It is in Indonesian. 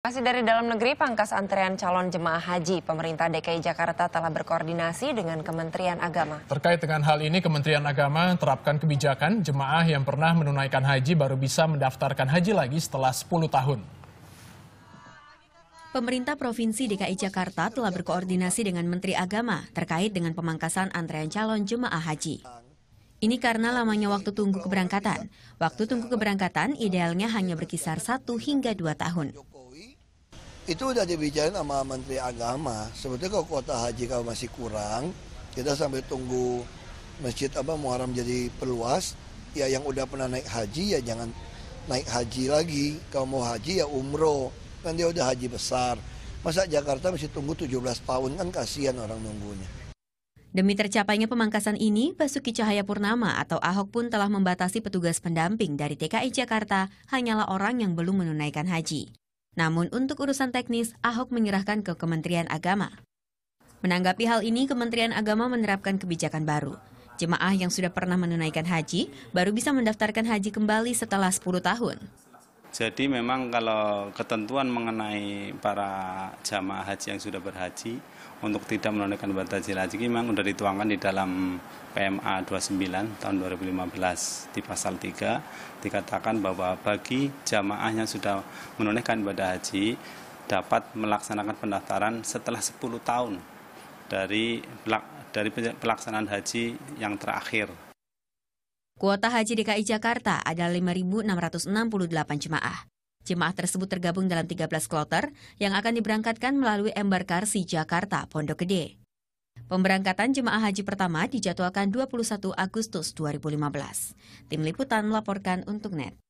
Masih dari dalam negeri, pangkas antrean calon jemaah haji, pemerintah DKI Jakarta telah berkoordinasi dengan Kementerian Agama. Terkait dengan hal ini, Kementerian Agama terapkan kebijakan jemaah yang pernah menunaikan haji baru bisa mendaftarkan haji lagi setelah 10 tahun. Pemerintah Provinsi DKI Jakarta telah berkoordinasi dengan Menteri Agama terkait dengan pemangkasan antrean calon jemaah haji. Ini karena lamanya waktu tunggu keberangkatan. Waktu tunggu keberangkatan idealnya hanya berkisar 1 hingga 2 tahun. Itu udah dibicarain sama Menteri Agama. Sebetulnya kalau kuota haji kalau masih kurang, kita sambil tunggu masjid apa Muharram jadi perluas, ya yang udah pernah naik haji ya jangan naik haji lagi. Kalau mau haji ya umroh, kan dia udah haji besar. Masa Jakarta mesti tunggu 17 tahun kan kasihan orang nunggunya. Demi tercapainya pemangkasan ini, Basuki Cahaya Purnama atau Ahok pun telah membatasi petugas pendamping dari TKI Jakarta hanyalah orang yang belum menunaikan haji. Namun untuk urusan teknis, Ahok menyerahkan ke Kementerian Agama. Menanggapi hal ini, Kementerian Agama menerapkan kebijakan baru. Jemaah yang sudah pernah menunaikan haji baru bisa mendaftarkan haji kembali setelah 10 tahun. Jadi memang kalau ketentuan mengenai para jamaah haji yang sudah berhaji untuk tidak menunaikan ibadah haji lagi, memang sudah dituangkan di dalam PMA 29 tahun 2015 di pasal 3 dikatakan bahwa bagi jamaah yang sudah menunaikan ibadah haji dapat melaksanakan pendaftaran setelah 10 tahun dari dari pelaksanaan haji yang terakhir Kuota haji DKI Jakarta adalah 5.668 jemaah. Jemaah tersebut tergabung dalam 13 kloter yang akan diberangkatkan melalui embarkasi Jakarta Pondok Gede. Pemberangkatan jemaah haji pertama dijadwalkan 21 Agustus 2015. Tim Liputan melaporkan untuk NET.